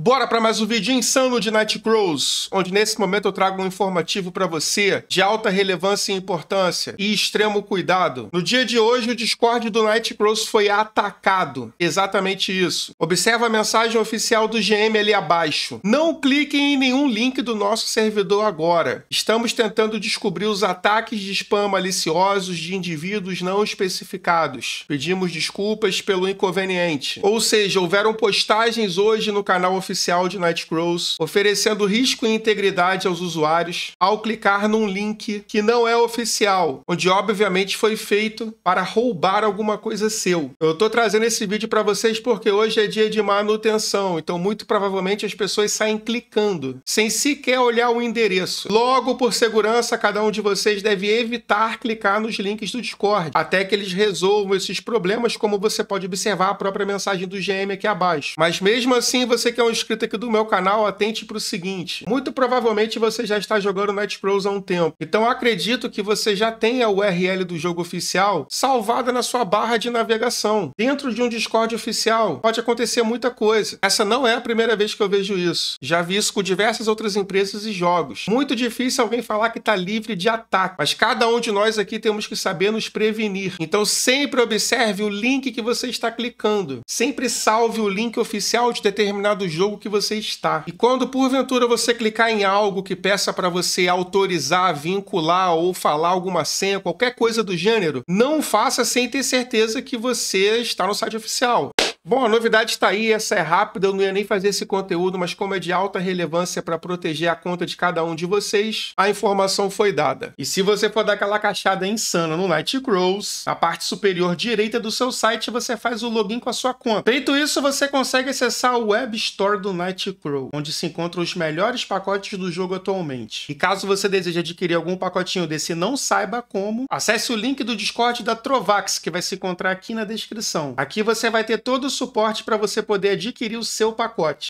Bora para mais um vídeo insano de Night Crows, onde nesse momento eu trago um informativo para você de alta relevância e importância e extremo cuidado. No dia de hoje, o Discord do Night Crows foi atacado. Exatamente isso. Observe a mensagem oficial do GM ali abaixo. Não cliquem em nenhum link do nosso servidor agora. Estamos tentando descobrir os ataques de spam maliciosos de indivíduos não especificados. Pedimos desculpas pelo inconveniente. Ou seja, houveram postagens hoje no canal oficial de Nightcrawls, oferecendo risco e integridade aos usuários ao clicar num link que não é oficial, onde obviamente foi feito para roubar alguma coisa seu. Eu tô trazendo esse vídeo para vocês porque hoje é dia de manutenção, então muito provavelmente as pessoas saem clicando sem sequer olhar o endereço. Logo, por segurança, cada um de vocês deve evitar clicar nos links do Discord, até que eles resolvam esses problemas, como você pode observar a própria mensagem do GM aqui abaixo. Mas mesmo assim, você que é um inscrito aqui do meu canal, atente para o seguinte. Muito provavelmente você já está jogando Night Bros há um tempo. Então acredito que você já tenha a URL do jogo oficial salvada na sua barra de navegação. Dentro de um Discord oficial, pode acontecer muita coisa. Essa não é a primeira vez que eu vejo isso. Já vi isso com diversas outras empresas e jogos. Muito difícil alguém falar que está livre de ataque, mas cada um de nós aqui temos que saber nos prevenir. Então sempre observe o link que você está clicando. Sempre salve o link oficial de determinado jogo jogo que você está. E quando porventura você clicar em algo que peça para você autorizar, vincular ou falar alguma senha, qualquer coisa do gênero, não faça sem ter certeza que você está no site oficial. Bom, a novidade está aí, essa é rápida, eu não ia nem fazer esse conteúdo, mas como é de alta relevância para proteger a conta de cada um de vocês, a informação foi dada. E se você for dar aquela cachada insana no Nightcrawls, na parte superior direita do seu site você faz o login com a sua conta. Feito isso, você consegue acessar o Web Store do Nightcrawl, onde se encontram os melhores pacotes do jogo atualmente. E caso você deseje adquirir algum pacotinho desse e não saiba como, acesse o link do Discord da Trovax, que vai se encontrar aqui na descrição. Aqui você vai ter todos suporte para você poder adquirir o seu pacote.